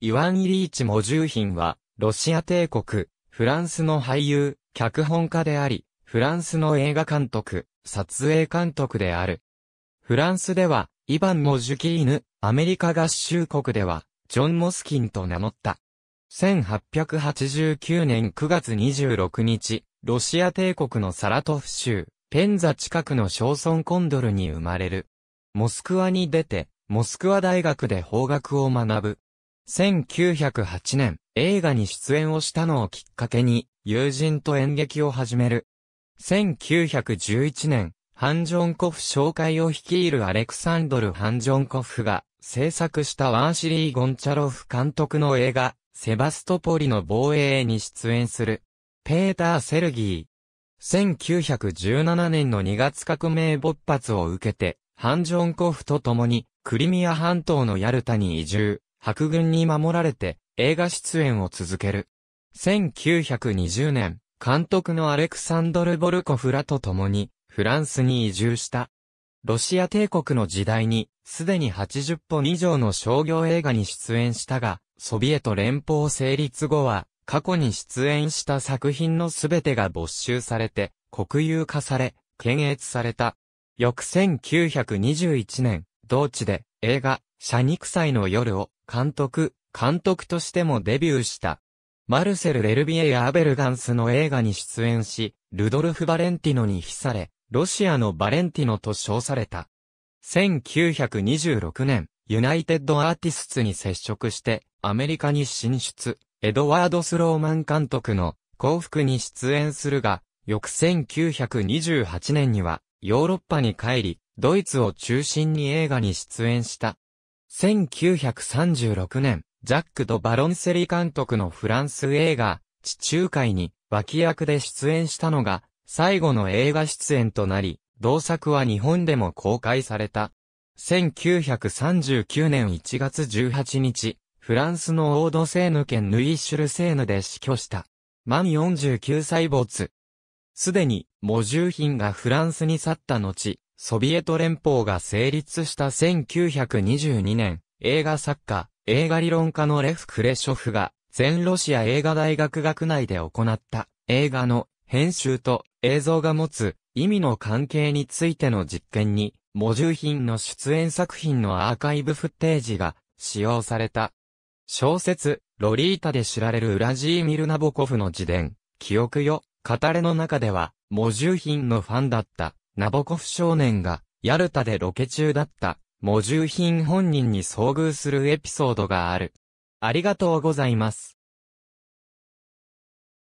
イワン・イリーチ・モジューヒンは、ロシア帝国、フランスの俳優、脚本家であり、フランスの映画監督、撮影監督である。フランスでは、イヴァン・モジュキーヌ、アメリカ合衆国では、ジョン・モスキンと名乗った。1889年9月26日、ロシア帝国のサラトフ州、ペンザ近くの小村コンドルに生まれる。モスクワに出て、モスクワ大学で法学を学ぶ。1908年、映画に出演をしたのをきっかけに、友人と演劇を始める。1911年、ハンジョンコフ紹介を率いるアレクサンドル・ハンジョンコフが制作したワーシリー・ゴンチャロフ監督の映画、セバストポリの防衛に出演する。ペーター・セルギー。1917年の2月革命勃発を受けて、ハンジョンコフと共に、クリミア半島のヤルタに移住。白軍に守られて映画出演を続ける。1920年、監督のアレクサンドル・ボルコフらと共にフランスに移住した。ロシア帝国の時代にすでに80本以上の商業映画に出演したが、ソビエト連邦成立後は過去に出演した作品のすべてが没収されて国有化され、検閲された。翌1921年、同地で映画、謝肉祭の夜を、監督、監督としてもデビューした。マルセル・レルビエやアベルガンスの映画に出演し、ルドルフ・バレンティノに比され、ロシアのバレンティノと称された。1926年、ユナイテッド・アーティスツに接触して、アメリカに進出、エドワード・スローマン監督の幸福に出演するが、翌1928年には、ヨーロッパに帰り、ドイツを中心に映画に出演した。1936年、ジャック・ド・バロンセリ監督のフランス映画、地中海に脇役で出演したのが、最後の映画出演となり、同作は日本でも公開された。1939年1月18日、フランスのオードセーヌ県ヌイッシュルセーヌで死去した。満49歳没。すでに、模獣品がフランスに去った後、ソビエト連邦が成立した1922年、映画作家、映画理論家のレフ・クレショフが、全ロシア映画大学学内で行った映画の編集と映像が持つ意味の関係についての実験に、模重品の出演作品のアーカイブフッテージが使用された。小説、ロリータで知られるウラジーミル・ナボコフの自伝、記憶よ、語れの中では、模重品のファンだったナボコフ少年が、ヤルタでロケ中だった、模獣品本人に遭遇するエピソードがある。ありがとうございます。